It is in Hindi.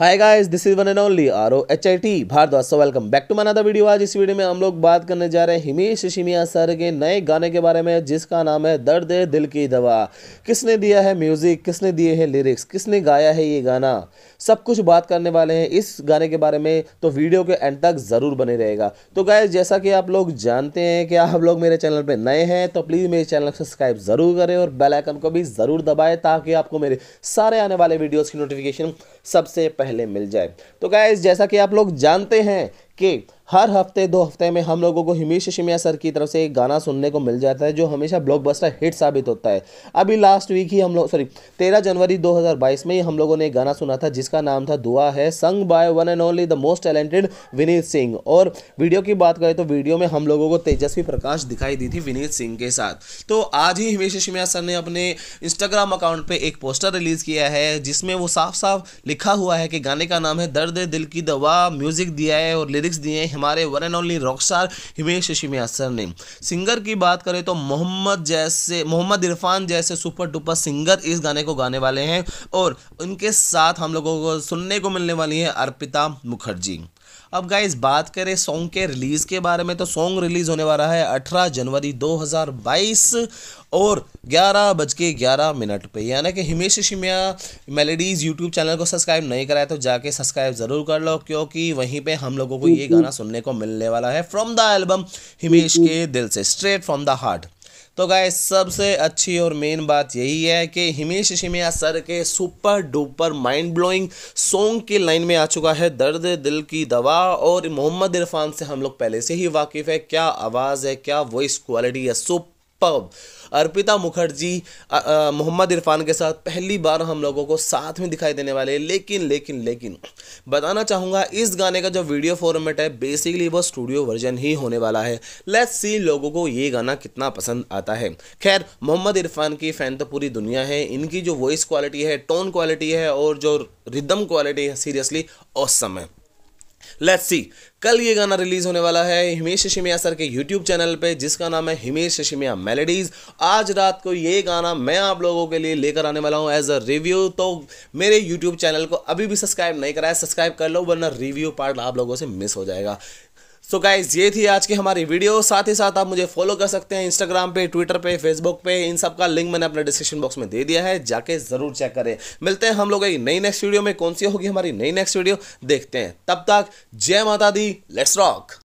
hi guys this is one and only R O H I T Bhardwaj so welcome back to मनादा वीडियो आज इस वीडियो में हम लोग बात करने जा रहे हैं हिमेश रेशमिया सर के नए गाने के बारे में जिसका नाम है दर्द है दिल की दवा किसने दिया है म्यूज़िक किसने दिए हैं लिरिक्स किसने गाया है ये गाना सब कुछ बात करने वाले हैं इस गाने के बारे में तो वीडियो के एंड तक ज़रूर बने रहेगा तो गाय जैसा कि आप लोग जानते हैं कि आप लोग मेरे चैनल पर नए हैं तो प्लीज़ मेरे चैनल को सब्सक्राइब ज़रूर करें और बेलाइकन को भी ज़रूर दबाएँ ताकि आपको मेरे सारे आने वाले वीडियोज़ की नोटिफिकेशन सबसे पहले मिल जाए तो गाइज जैसा कि आप लोग जानते हैं कि हर हफ्ते दो हफ्ते में हम लोगों को हिमेश शिमिया सर की तरफ से एक गाना सुनने को मिल जाता है जो हमेशा ब्लॉकबस्टर हिट साबित होता है अभी लास्ट वीक ही हम लोग सॉरी तेरह जनवरी 2022 में ही हम लोगों ने एक गाना सुना था जिसका नाम था दुआ है song by one and only the most talented Vineet Singh और वीडियो की बात करें तो वीडियो में हम लोगों को तेजस्वी प्रकाश दिखाई दी थी विनीत सिंह के साथ तो आज ही हिमेश शिमिया सर ने अपने इंस्टाग्राम अकाउंट पर एक पोस्टर रिलीज़ किया है जिसमें वो साफ साफ लिखा हुआ है कि गाने का नाम है दर्द दिल की दवा म्यूज़िक दिया है और लिरिक्स दिए हमारे one and only rock star Himesh Reshammiya sir ने सिंगर की बात करें तो मोहम्मद जैसे मोहम्मद इरफान जैसे सुपर डुपर सिंगर इस गाने को गाने वाले हैं और उनके साथ हम लोगों को सुनने को मिलने वाली है अर्पिता मुखर्जी अब गाइज बात करें सॉन्ग के रिलीज़ के बारे में तो सॉन्ग रिलीज़ होने वाला है 18 जनवरी 2022 और ग्यारह बज के ग्यारह मिनट पर यानी कि Himesh Reshammiya melodies YouTube channel को सब्सक्राइब नहीं कराए तो जाके सब्सक्राइब ज़रूर कर लो क्योंकि वहीं पर हम लोगों को ये गाना सुनने को मिलने वाला है फ्रॉम द एल्बम हिमेश के दिल से स्ट्रेट फ्रॉम द हार्ट तो गाय सबसे अच्छी और मेन बात यही है कि हिमेश शिमिया सर के super duper mind blowing song की लाइन में आ चुका है दर्द दिल की दवा और मोहम्मद इरफान से हम लोग पहले से ही वाकिफ़ है क्या आवाज़ है क्या वॉइस क्वालिटी है सुपर पब अर्पिता मुखर्जी मोहम्मद इरफान के साथ पहली बार हम लोगों को साथ में दिखाई देने वाले लेकिन लेकिन लेकिन बताना चाहूँगा इस गाने का जो वीडियो फॉर्मेट है बेसिकली वो स्टूडियो वर्जन ही होने वाला है लेट्स सी लोगों को ये गाना कितना पसंद आता है खैर मोहम्मद इरफान की फ़ैन तो पूरी दुनिया है इनकी जो वॉइस क्वालिटी है टोन क्वालिटी है और जो रिदम क्वालिटी है सीरियसली औसम है लेट्स सी कल ये गाना रिलीज होने वाला है हिमेश शिमिया सर के यूट्यूब चैनल पे जिसका नाम है हिमेश शिमिया मेलेडीज आज रात को ये गाना मैं आप लोगों के लिए लेकर आने वाला हूँ एज अ रिव्यू तो मेरे यूट्यूब चैनल को अभी भी सब्सक्राइब नहीं कराया सब्सक्राइब कर लो वरना रिव्यू पार्ट आप लोगों से मिस हो जाएगा सो so गाइज ये थी आज की हमारी वीडियो साथ ही साथ आप मुझे फॉलो कर सकते हैं इंस्टाग्राम पे ट्विटर पे फेसबुक पे इन सब का लिंक मैंने अपने डिस्क्रिप्शन बॉक्स में दे दिया है जाके ज़रूर चेक करें मिलते हैं हम लोग एक नई नेक्स्ट वीडियो में कौन सी होगी हमारी नई नेक्स्ट वीडियो देखते हैं तब तक जय माता दी लेट्स रॉक